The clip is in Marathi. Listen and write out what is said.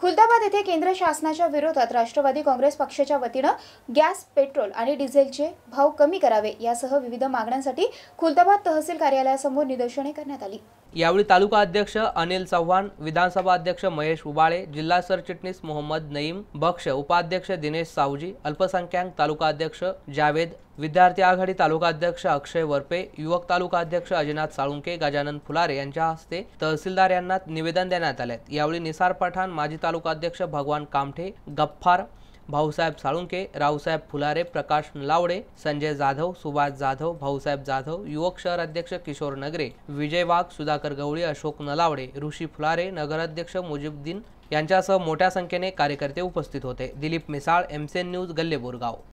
खुलदाबाद येथे केंद्र शासनाच्या विरोधात राष्ट्रवादी काँग्रेस पक्षाच्या वतीनं गॅस पेट्रोल आणि डिझेलचे भाव कमी करावे यासह विविध मागण्यांसाठी खुलदाबाद तहसील कार्यालयासमोर निदर्शने करण्यात आली यावेळी तालुका अध्यक्ष अनिल चव्हाण विधानसभा अध्यक्ष महेश उबाळे जिल्हा सरचिटणीस मोहम्मद नईम बक्ष उपाध्यक्ष दिनेश सावजी अल्पसंख्याक तालुका अध्यक्ष जावेद विद्यार्थी आघाडी तालुका अध्यक्ष अक्षय वरपे युवक तालुका अध्यक्ष अजिनाथ साळुंके गजानन फुलारे यांच्या हस्ते तहसीलदार यांना निवेदन देण्यात आले यावेळी निसार पठाण माजी तालुका अध्यक्ष भगवान कामठे गफ्फार भाऊसाहेब साळुंके रावसाहेब फुलारे प्रकाश लावडे संजय जाधव सुभाष जाधव भाऊसाहेब जाधव युवक शहर अध्यक्ष किशोर नगरे विजय वाघ सुधाकर गवळी अशोक नलावडे ऋषी फुलारे नगराध्यक्ष मुजीबद्दीन यांच्यासह मोठ्या संख्येने कार्यकर्ते उपस्थित होते दिलीप मिसाळ एमसीएन न्यूज गल्लेबोरगाव